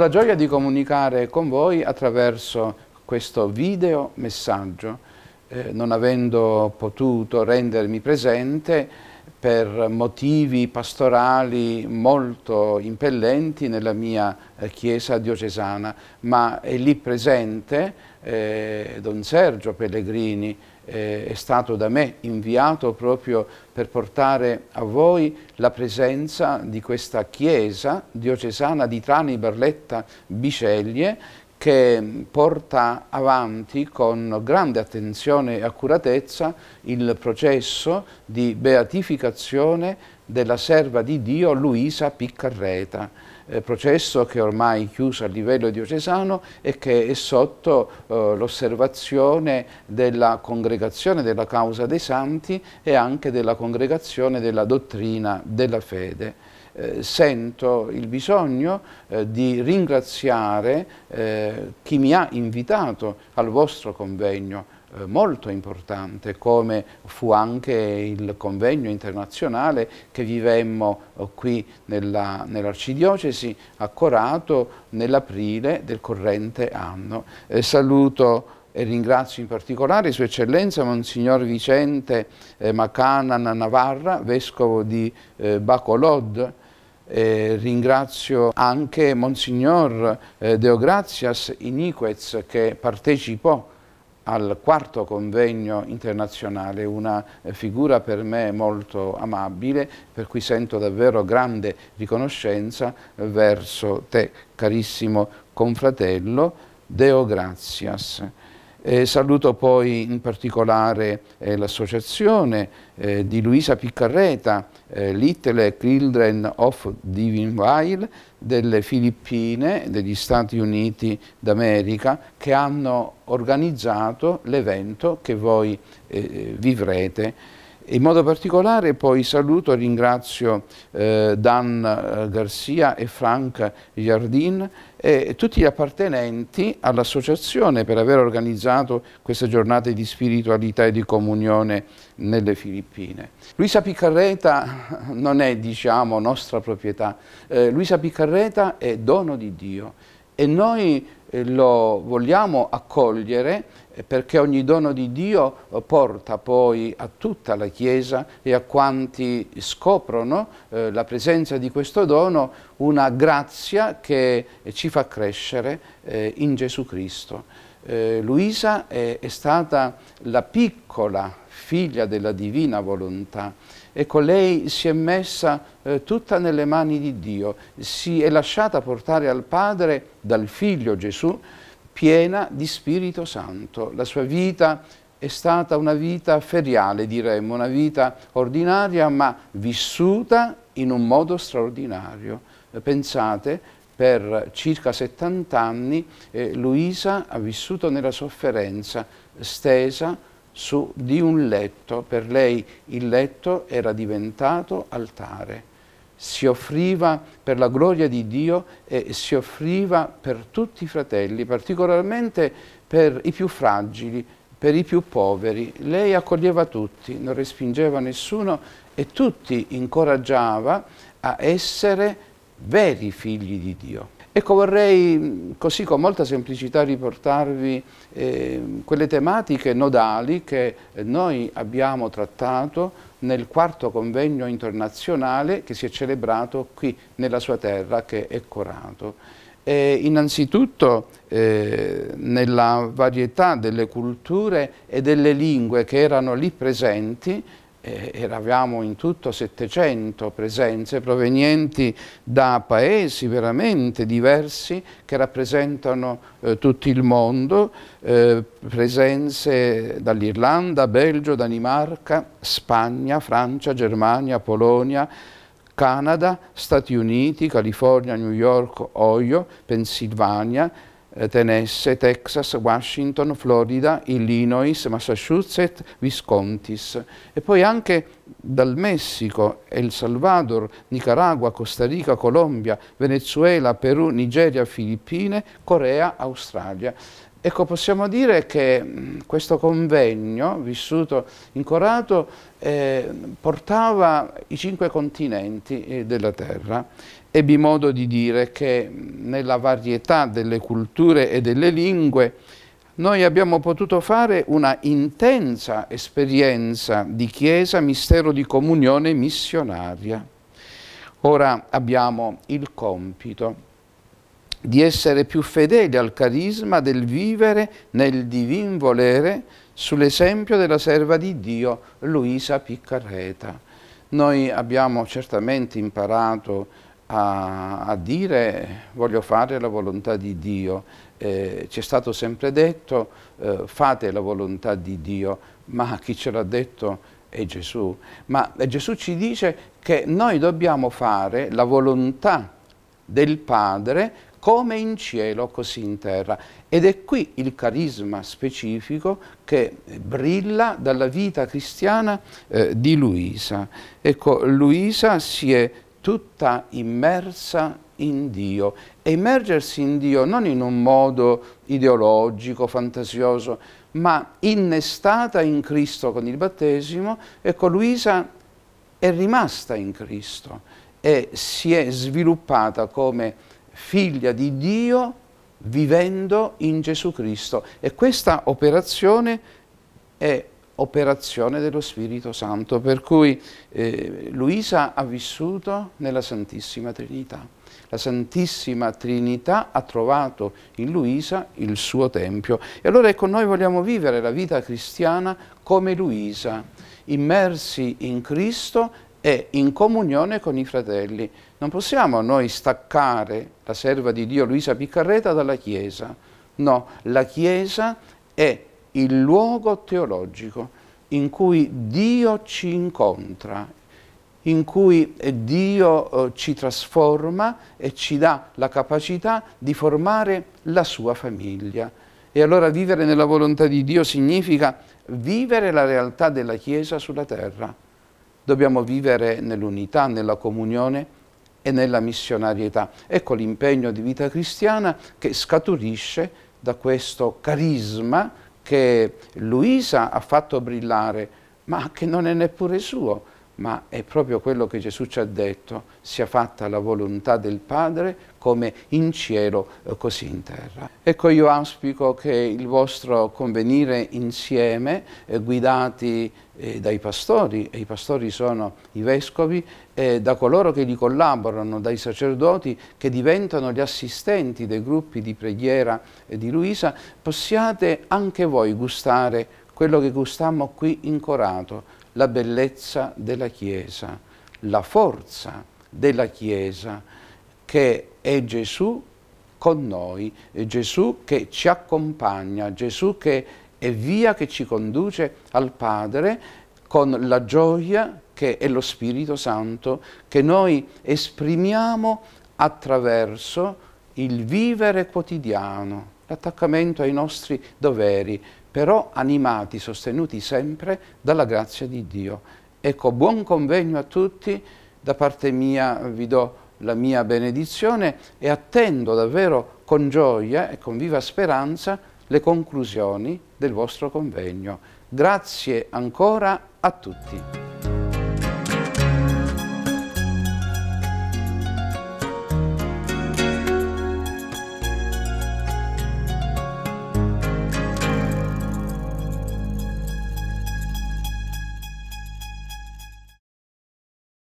la gioia di comunicare con voi attraverso questo video messaggio, eh, non avendo potuto rendermi presente per motivi pastorali molto impellenti nella mia eh, chiesa diocesana, ma è lì presente eh, Don Sergio Pellegrini, eh, è stato da me inviato proprio per portare a voi la presenza di questa chiesa diocesana di Trani Barletta Biceglie che porta avanti con grande attenzione e accuratezza il processo di beatificazione della serva di Dio Luisa Piccarreta eh, processo che ormai è chiuso a livello diocesano e che è sotto eh, l'osservazione della congregazione della causa dei santi e anche della congregazione della dottrina della fede. Eh, sento il bisogno eh, di ringraziare eh, chi mi ha invitato al vostro convegno, eh, molto importante come fu anche il convegno internazionale che vivemmo eh, qui nell'arcidiocesi nell a Corato nell'aprile del corrente anno. Eh, saluto e ringrazio in particolare Sua Eccellenza Monsignor Vicente eh, Macanan Navarra, Vescovo di eh, Bacolod, eh, ringrazio anche Monsignor eh, Deograzias Iniquez che partecipò al quarto convegno internazionale, una eh, figura per me molto amabile, per cui sento davvero grande riconoscenza eh, verso te, carissimo confratello, Deo Gratias. Eh, saluto poi in particolare eh, l'associazione eh, di Luisa Piccarreta, eh, Little Children of Divine Vile delle Filippine, degli Stati Uniti d'America, che hanno organizzato l'evento che voi eh, eh, vivrete in modo particolare poi saluto e ringrazio eh, Dan eh, Garcia e Frank Jardin e tutti gli appartenenti all'associazione per aver organizzato questa giornata di spiritualità e di comunione nelle Filippine. Luisa Piccarreta non è diciamo nostra proprietà, eh, Luisa Piccarreta è dono di Dio e noi eh, lo vogliamo accogliere eh, perché ogni dono di Dio eh, porta poi a tutta la Chiesa e a quanti scoprono eh, la presenza di questo dono una grazia che ci fa crescere eh, in Gesù Cristo. Eh, Luisa è, è stata la piccola figlia della divina volontà Ecco, lei si è messa eh, tutta nelle mani di Dio, si è lasciata portare al Padre dal Figlio Gesù, piena di Spirito Santo. La sua vita è stata una vita feriale, diremmo, una vita ordinaria, ma vissuta in un modo straordinario. Pensate, per circa 70 anni eh, Luisa ha vissuto nella sofferenza, stesa, su di un letto, per lei il letto era diventato altare, si offriva per la gloria di Dio e si offriva per tutti i fratelli, particolarmente per i più fragili, per i più poveri. Lei accoglieva tutti, non respingeva nessuno e tutti incoraggiava a essere veri figli di Dio. Ecco, vorrei così con molta semplicità riportarvi eh, quelle tematiche nodali che noi abbiamo trattato nel quarto convegno internazionale che si è celebrato qui nella sua terra che è Corato. E innanzitutto eh, nella varietà delle culture e delle lingue che erano lì presenti eh, eravamo in tutto 700 presenze provenienti da paesi veramente diversi che rappresentano eh, tutto il mondo, eh, presenze dall'Irlanda, Belgio, Danimarca, Spagna, Francia, Germania, Polonia, Canada, Stati Uniti, California, New York, Ohio, Pennsylvania, eh, Tennessee, Texas, Washington, Florida, Illinois, Massachusetts, Viscontis e poi anche dal Messico, El Salvador, Nicaragua, Costa Rica, Colombia, Venezuela, Perù, Nigeria, Filippine, Corea, Australia. Ecco, possiamo dire che questo convegno, vissuto in Corato, eh, portava i cinque continenti eh, della Terra. Ebbi modo di dire che nella varietà delle culture e delle lingue noi abbiamo potuto fare una intensa esperienza di Chiesa, mistero di comunione missionaria. Ora abbiamo il compito di essere più fedeli al carisma del vivere nel divin volere sull'esempio della serva di Dio Luisa Piccarreta. Noi abbiamo certamente imparato a, a dire voglio fare la volontà di Dio, eh, ci è stato sempre detto eh, fate la volontà di Dio, ma chi ce l'ha detto è Gesù. Ma Gesù ci dice che noi dobbiamo fare la volontà del Padre come in cielo così in terra. Ed è qui il carisma specifico che brilla dalla vita cristiana eh, di Luisa. Ecco, Luisa si è tutta immersa in Dio. E immergersi in Dio non in un modo ideologico, fantasioso, ma innestata in Cristo con il battesimo, ecco Luisa è rimasta in Cristo e si è sviluppata come figlia di Dio vivendo in Gesù Cristo. E questa operazione è operazione dello Spirito Santo, per cui eh, Luisa ha vissuto nella Santissima Trinità. La Santissima Trinità ha trovato in Luisa il suo Tempio. E allora ecco, noi vogliamo vivere la vita cristiana come Luisa, immersi in Cristo è in comunione con i fratelli. Non possiamo noi staccare la serva di Dio Luisa Piccarreta dalla Chiesa. No, la Chiesa è il luogo teologico in cui Dio ci incontra, in cui Dio eh, ci trasforma e ci dà la capacità di formare la sua famiglia. E allora vivere nella volontà di Dio significa vivere la realtà della Chiesa sulla terra dobbiamo vivere nell'unità, nella comunione e nella missionarietà. Ecco l'impegno di vita cristiana che scaturisce da questo carisma che Luisa ha fatto brillare, ma che non è neppure suo, ma è proprio quello che Gesù ci ha detto, sia fatta la volontà del Padre come in cielo eh, così in terra. Ecco io auspico che il vostro convenire insieme, eh, guidati eh, dai pastori, e i pastori sono i vescovi, eh, da coloro che li collaborano, dai sacerdoti che diventano gli assistenti dei gruppi di preghiera eh, di Luisa, possiate anche voi gustare quello che gustammo qui in Corato, la bellezza della Chiesa, la forza della Chiesa, che è Gesù con noi, è Gesù che ci accompagna, Gesù che è via che ci conduce al Padre con la gioia che è lo Spirito Santo che noi esprimiamo attraverso il vivere quotidiano, l'attaccamento ai nostri doveri, però animati, sostenuti sempre dalla grazia di Dio. Ecco, buon convegno a tutti, da parte mia vi do la mia benedizione e attendo davvero con gioia e con viva speranza le conclusioni del vostro convegno. Grazie ancora a tutti.